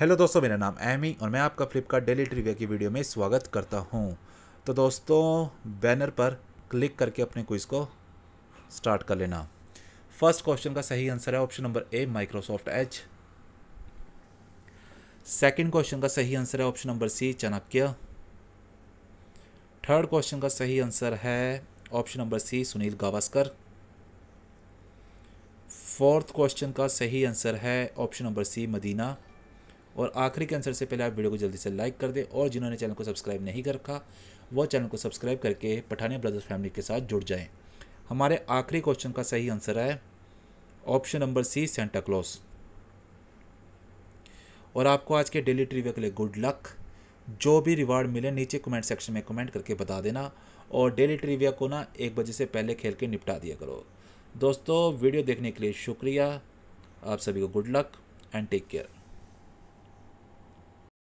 hello दोस्तों मेरा नाम एमी और मैं आपका फ्लिपकार्ट डेली ट्रिविया की वीडियो में स्वागत करता हूँ तो दोस्तों बैनर पर क्लिक करके अपने क्विज़ को स्टार्ट कर लेना फर्स्ट क्वेश्चन का सही आंसर है ऑप्शन नंबर ए माइक्रोसॉफ्ट एच सेकंड क्वेश्चन का सही आंसर है option number C Chanakya third question का सही आंसर है option number C Sunil Gavaskar fourth question का सही आंसर है ऑप्शन नंबर सी मदीना और आखिरी के आंसर से पहले आप वीडियो को जल्दी से लाइक कर दें और जिन्होंने चैनल को सब्सक्राइब नहीं कर रखा वह चैनल को सब्सक्राइब करके पठानिया ब्रदर्स फैमिली के साथ जुड़ जाएँ हमारे आखिरी क्वेश्चन का सही आंसर है option number C Santa Claus और आपको आज के डेली ट्रिविया के लिए गुड लक जो भी रिवार्ड मिले नीचे कमेंट सेक्शन में कमेंट करके बता देना और डेली ट्रीविया को ना एक बजे से पहले खेल के निपटा दिया करो दोस्तों वीडियो देखने के लिए शुक्रिया आप सभी को good luck and take care